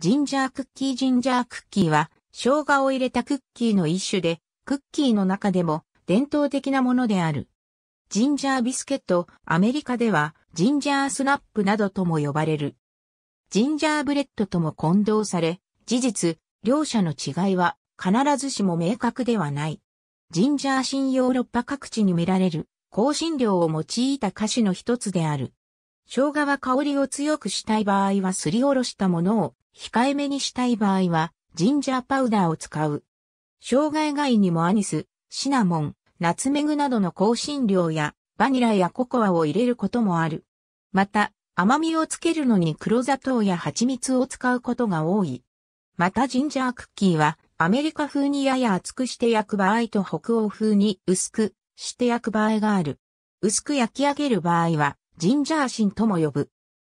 ジンジャークッキージンジャークッキーは、生姜を入れたクッキーの一種で、クッキーの中でも伝統的なものである。ジンジャービスケット、アメリカでは、ジンジャースナップなどとも呼ばれる。ジンジャーブレッドとも混同され、事実、両者の違いは必ずしも明確ではない。ジンジャー新ヨーロッパ各地に見られる香辛料を用いた菓子の一つである。生姜は香りを強くしたい場合はすりおろしたものを控えめにしたい場合は、ジンジャーパウダーを使う。生姜以外にもアニス、シナモン、ナツメグなどの香辛料や、バニラやココアを入れることもある。また、甘みをつけるのに黒砂糖や蜂蜜を使うことが多い。またジンジャークッキーは、アメリカ風にやや厚くして焼く場合と北欧風に薄くして焼く場合がある。薄く焼き上げる場合は、ジンジャーシンとも呼ぶ。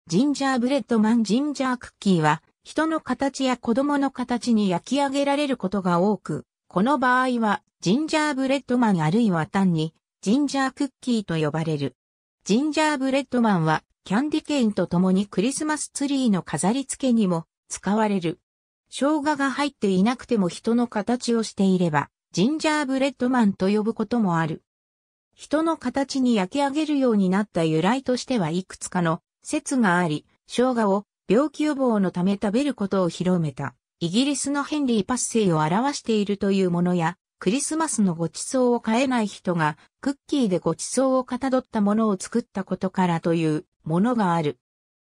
ジンジャーブレッドマンジンジャークッキーは、人の形や子供の形に焼き上げられることが多く、この場合はジンジャーブレッドマンあるいは単にジンジャークッキーと呼ばれる。ジンジャーブレッドマンはキャンディケインと共にクリスマスツリーの飾り付けにも使われる。生姜が入っていなくても人の形をしていれば、ジンジャーブレッドマンと呼ぶこともある。人の形に焼き上げるようになった由来としてはいくつかの説があり、生姜を病気予防のため食べることを広めた、イギリスのヘンリーパッセイを表しているというものや、クリスマスのご馳走を買えない人が、クッキーでご馳走をかたどったものを作ったことからというものがある。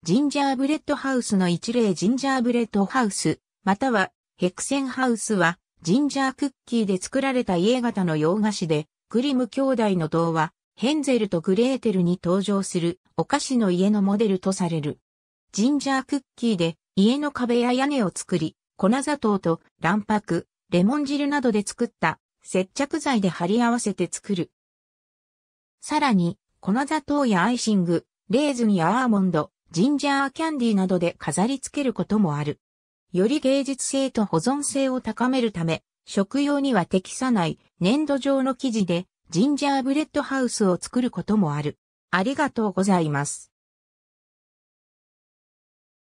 ジンジャーブレッドハウスの一例ジンジャーブレッドハウス、またはヘクセンハウスは、ジンジャークッキーで作られた家型の洋菓子で、グリム兄弟の童話、ヘンゼルとグレーテルに登場するお菓子の家のモデルとされる。ジンジャークッキーで家の壁や屋根を作り、粉砂糖と卵白、レモン汁などで作った接着剤で貼り合わせて作る。さらに、粉砂糖やアイシング、レーズンやアーモンド、ジンジャーキャンディーなどで飾り付けることもある。より芸術性と保存性を高めるため、食用には適さない粘土状の生地でジンジャーブレッドハウスを作ることもある。ありがとうございます。